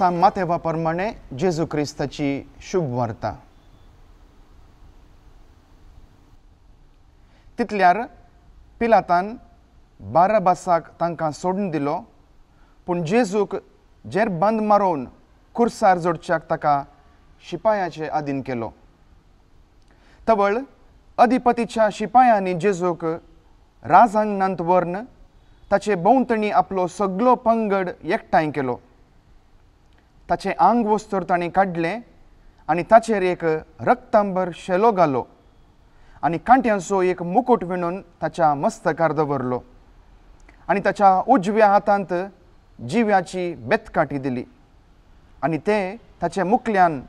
सामात हेवाप्रमाणे जेजू ख्रिस्ताची शुभ वार्ता तितल्यार पिलातान बाराबासाक तांकां सोडून दिलो पूण जेजूक बंद मारून कुर्सार जोडच्याक ताका शिपायाचे आदीन केलो तवळ अधिपतीच्या शिपायांनी जेजूक राजांगणांत वर्ण ताचे भोंवतणी आपलो सगळो पंगड एकठांय केलो ताचे आंग वस्तर ताणें काडलें आनी ताचेर एक रक्तांबर शेलो घालो आणि कांट्यांचो एक मुकुट विणून ताच्या मस्तकार दवरलो आणि ताच्या उजव्या हातांत जिव्याची बेतकाठी दिली आणि ते ताचे मुकल्यान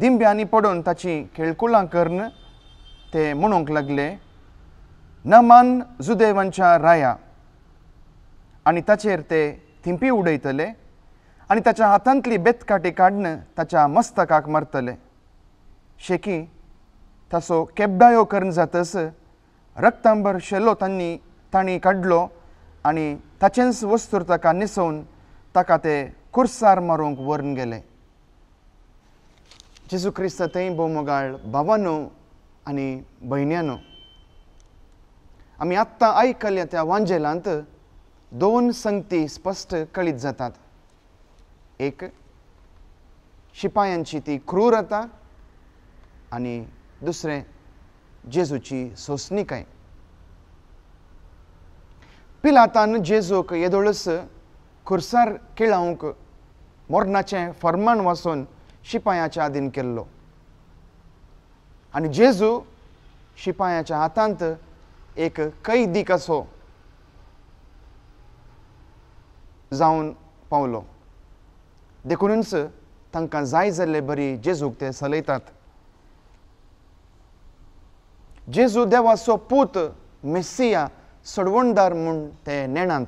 दिंब्यांनी पडून ताची खेळकुलां करन ते म्हणूंक लागले नमन जुदेवांच्या राया आणि ताचेर ते थिंपी उडयतले आणि ताच्या हातांतली बेतकाटी काडन ताच्या मस्तकाक मरतले शेकी तसो केब्डायो करून जातस रक्तांबर शेल्लो तांनी तांणी काडलो आणि ताचेंच वस्तूर ताका निसवून ताका ते कुर्सार मारूंक वरून गेले जेजू क्रिस्त थंय भोवमोगाळ भावानो आनी भयण्यानो आमी आत्तां आयकल्या त्या वांजेलांत दोन संगती स्पश्ट कळीत जातात एक शिपायांची ती क्रूरता आनी दुसरे जेजूची काय पिलातान जेजूक येदोळस खुर्सार केळावंक मोरणाचें फर्मान वासून शिपायाच्या आदीन केल्लो आणि जेजू शिपायाच्या हातांत एक कैदी कसो जाऊन पावलो देखूनच तांकां जाय जाल्ले बरी जेजूक ते सलयतात जेजू देवाचो पूत मेसिया सडवणदार म्हूण ते नेणांत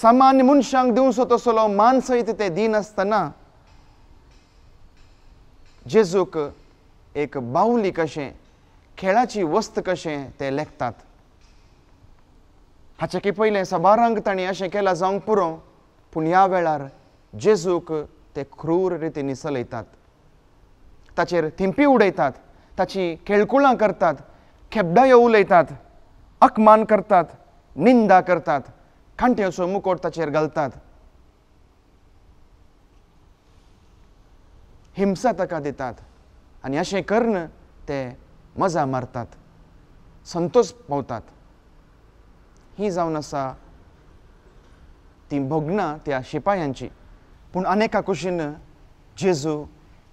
सामान्य मनशांक दिवचो तसलो मान सयत ते दिनासतना जेजूक एक बावली कशें खेळाची वस्त कशें ते लेखतात हाचे की पयलें सबारांक तांणी अशें केलां जावंक पुरो पूण ह्या वेळार जेजूक ते क्रूर रितीन चलयतात ताचेर थिंपी उडयतात ताची खेळकुळां करतात खेबडायो उलयतात अकमान करतात निंदा करतात असो मुकोट ताचेर घालतात हिंसा ताका दितात आनी अशें कर्ण ते मजा मारतात संतोष पावतात ही जावन आसा ती भोगना त्या शिपायांची पूण अनेका कुशीन जेजू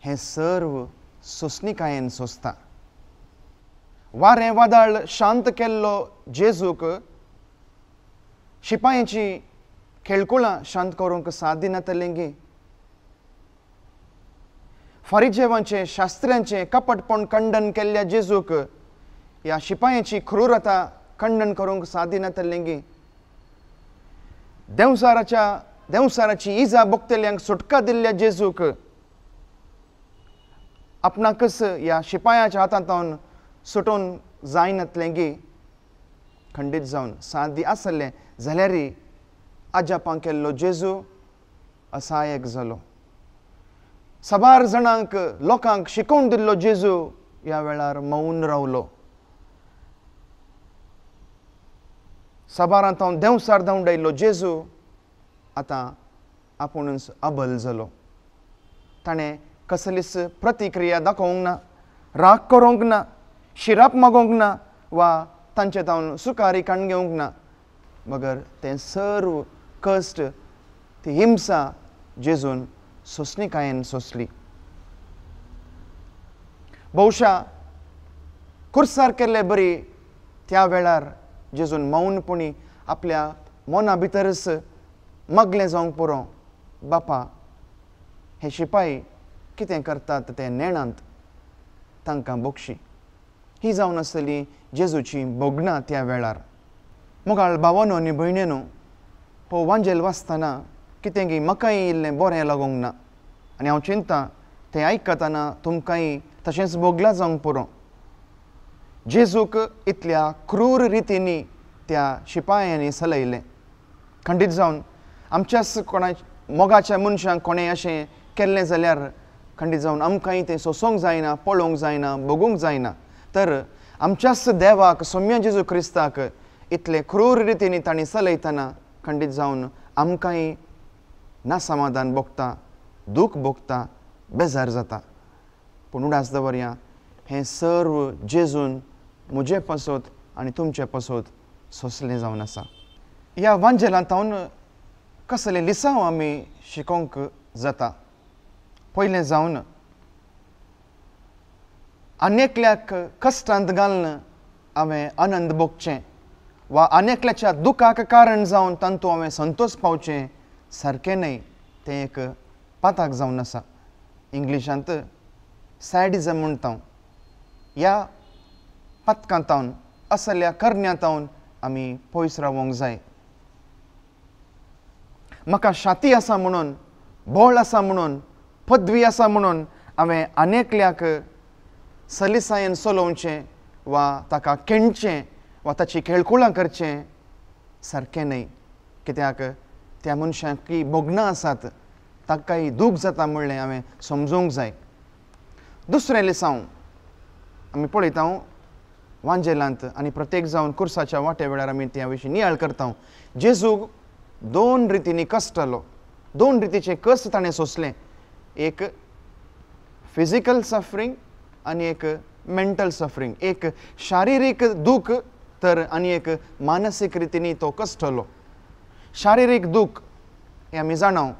हें सर्व सोसनिकायेन सोसता वारें वादळ शांत केल्लो जेजूक शिपायांची खेळकुळां शांत करूंक साथ लिंगी लेंगी शास्त्र्यांचे कपटपण खंडन केल्ल्या जेजूक ह्या शिपायांची क्रूरता खंडन करूंक साथ तर लिंगी देवसाराची इजा भोगतेल्यांक सुटका दिल्ल्या जेजूक कस या शिपाया हातांतून सुटून जायन येतलेंगी खंडीत जावन सादी दी आसले आज आजापां केल्लो जेजू असहाय्यक जालो सबार जणांक लोकांक शिकोवन दिल्लो जेजू या वेळार मौन रावलो साबारांत हांव देंवसार आयिल्लो जेजू आतां आपुणूच अबल जालो ताणें कसलीच प्रतिक्रिया दाखोवंक ना राग करूंक ना शिराप मागोवंक ना वा तांचे जावन सुकारी काण घेवंक ना मगर तें सर्व कश्ट ती हिंसा जेजून सोसणिकायेन सोसली भोवशा खुर्सार केल्ले बरी त्या वेळार जेजून मौनपणी आपल्या मना भितरच मगले जावंक पुरो बापा हे शिपाई कितें करतात तें नेणांत तांकां बोगशी ही जावन आसली जेजूची भोगणां त्या वेळार मोगाळ भावानो आनी भयणीनो हो वांजेल वाचतना कितें की म्हाकाय इल्लें बरें लागूंक ना आनी हांव चिंता तें आयकतना तुमकांय तशेंच भोगलां जावंक पुरो जेजूक इतल्या क्रूर रितींनी त्या शिपायांनी सलयलें खंडीत जावन आमच्याच कोणा मोगाच्या मनशांक कोणें अशें केल्लें जाल्यार खंडीत जावन आमकांय ते सोंसोंक जायना पळोवंक जायना भोगूंक जायना तर आमच्याच देवाक सोम्या जेजू क्रिस्ताक इतले क्रूर रितीने तांणी चलयतना खंडीत जाऊन आमकांय ना समाधान भोगता दूख भोगता बेजार जाता पूण उडास दवरया हे सर्व जेजून म्हजे पसोत आनी तुमचे पसोत सोसले जावन आसा ह्या वांजेलांत कसले लिसांव आमी शिकोंक जाता पयलें जाऊन अनेकल्याक कश्टांत घालून हांवें आनंद भोगचें वा अनेकल्याच्या दुखाक कारण जावन तांतू हांवें संतोश पावचें सारकें न्हय तें एक पाताक जावन आसा इंग्लिशांत सॅडिजम म्हणटा ह्या पातकांतावन असल्या करण्यातावन आमी पयस रावूंक जाय म्हाका शाती आसा म्हणून बोळ आसा म्हणून पदवी आसा म्हणून हांवें अनेकल्याक सलिसायेन सोलोवचें वा ताका खेणचें वा ताची खेळकुळां करचें सारकें न्हय कित्याक त्या मनशाक की भोगणां आसात ताकाय दूख जाता म्हणलें हांवें समजूंक जाय दुसरें लिसांव आमी पळयता वांजेलांत आनी प्रत्येक जावन कुर्साच्या वाटे वेळार आमी त्या विशीं नियाळ करता जेजूक दोन रितींनी कश्ट दोन रितीचें कस ताणें सोंसलें एक फिजिकल सफरिंग आणि एक मेंटल सफरिंग एक शारीरिक दुःख तर आणि एक मानसिक रीतीने तो कष्टलो शारीरिक दुःख हे आम्ही जाणव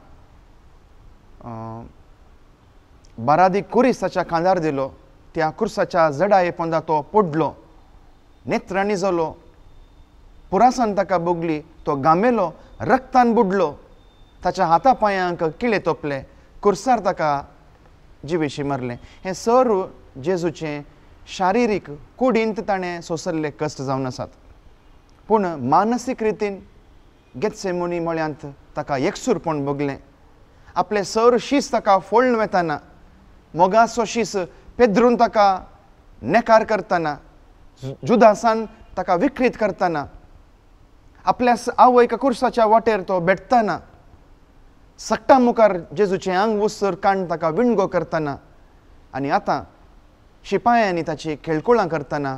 बारादी कुरीस ताच्या कांदार दिलो त्या कुर्साच्या जडाये पोंदा तो पडलो नेत्रांनी जालो पुरासान ताका बुगली तो गामेलो रक्तान बुडलो ताच्या हाता पांयांक किळे तोपले कुर्सार ताका जिवेशी मरले हे सर्व जेजूचे शारिरीक कुडींत ताणें सोसल्ले कश्ट जावन आसात पूण मानसीक रितीन मुनी मळ्यांत ताका एकसुरपण भोगलें आपलें सर शीस ताका फोडून वेताना मोगाचो शीस पेद्रून ताका नेकार करताना जुदासान ताका विकृत करताना आपल्या आवयक कुर्साच्या वाटेर तो भेटताना सक्ता मुखार जेजूचें आंग उसर काण ताका विणगो करतना आनी आतां शिपायांनी ताची खेळकुळां करतना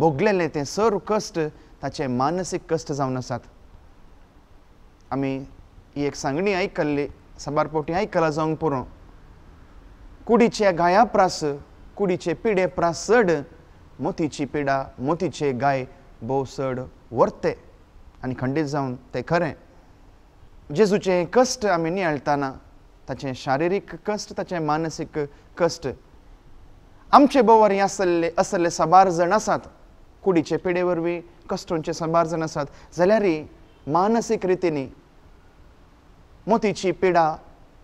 भोगलेलें तें सर कश्ट ताचे मानसीक कश्ट जावन आसात आमी ही एक सांगणी आयकल्ली सबारपोटी आयकला जावंक पुरो कुडीचे गाया प्रास कुडीचे पिडे प्रास चड मोतीची पिडा मोतीचे गाय भोव चड व्हरते आनी खंडीत जावन तें खरें जेजूचे कष्ट आम्ही निळताना ताचे शारिरीक कष्ट ताचे मानसीक कष्ट आमचे बोवारी आसले असले साबार जण आसात कुडीचे पिडे वरवीं कश्टांचे साबार जण आसात जाल्यारय मानसीक रितीनी मोतीची पिडा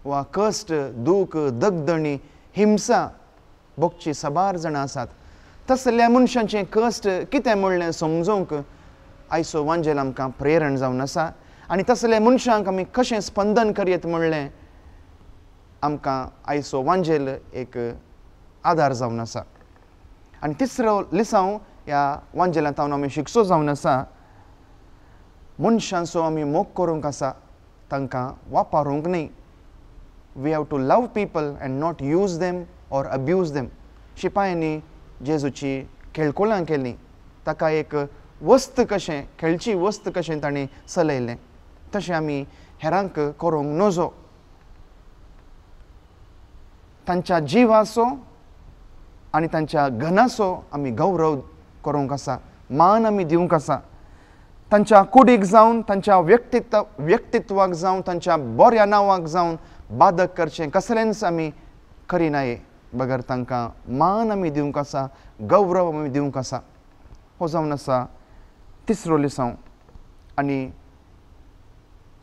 वा कष्ट दूख दगदणी हिंसा भोगची साबार जण आसात तसल्या मनशांचे कष्ट कितें म्हणलें समजूंक आयसो वांजेल आमकां प्रेरण जावन आसा आनी तसले मनशांक आमी कशें स्पंदन करीत म्हणलें आमकां आयसो वांजेल एक आधार जावन आसा आनी तिसरो लिसांव ह्या हांव आमी शिक्षो जावन आसा मनशांचो आमी मोग करूंक आसा तांकां वापरूंक न्ही we have to love people and not use them or abuse them शिपायांनी जेजूची खेळकुलां केलीं ताका एक वस्त कशें खेळची वस्त कशें ताणें सलयलें 私 आम्ही हेरांक करूंक नजो तांच्या जिवाचो आनी तांच्या घनाचो आमी गौरव करूंक आसा मान आमी दिवंक आसा तांच्या कुडीक जावन तांच्या व्यक्तित्व व्यक्तित्वाक जावन तांच्या बऱ्या नांवाक जावन बाधक करचें कसलेंच आमी करिनाये बगर तांकां मान आमी दिवंक आसा गौरव आमी दिवंक आसा हो जावन आसा तिसरो लिसांव आनी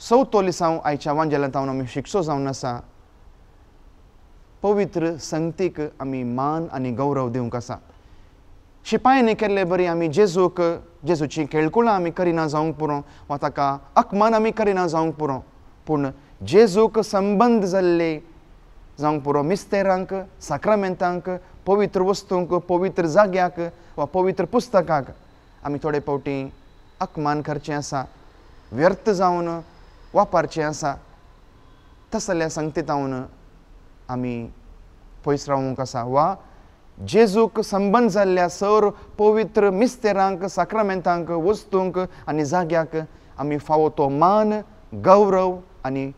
sau toli sau aici evangelenta un amii șicșo sau nasa, povitr sanctic amii man ani gaurav de unca sa. Și pai ne kerle bari amii jezuk, jezu cin kelkula amii karina zau puro, vata ka akman amii karina zau puro, pun jezuk samband zalle zau puro misterank, sacramentank, povitr vostunk, povitr zagyak, va povitr pustakak. Amii tode pauti akman karcea sa, vyrt zau na, वापरचे आसा तसल्या जाल्यार तावन आमी पयस रावूंक आसा वा जेजूक संबंद जाल्ल्या सर पवित्र मिस्तेरांक साक्रमेंतांक वस्तूंक आनी जाग्याक आमी फावो तो मान गौरव आनी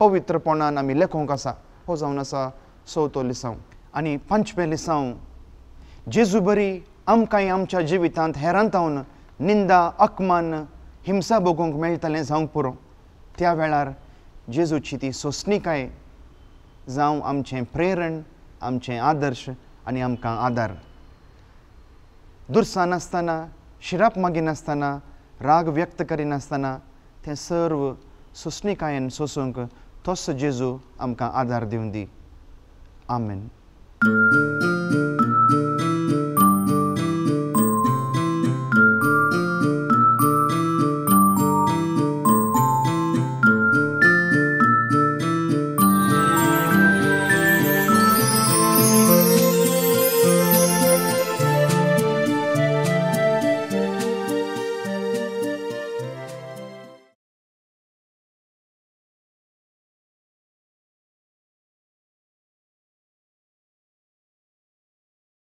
पवित्रपणान आमी लेखोंक आसा हो जावन आसा चवथो लिसांव आनी पंचमे लिसांव जेजू बरी आमकांय आमच्या जिवितांत हेरांतावन निंदा अकमान हिंसा भोगूंक मेळटलें जावंक पुरो त्या वेळार जेजूची ती सोसणिकाय जावं आमचें प्रेरण आमचें आदर्श आनी आमकां आदार नासतना शिराप मागिनासतना राग व्यक्त करिनासतना ते सर्व सोसणिकायेन सोसूंक तोस जेजू आमकां आदार दिवन दी आमेन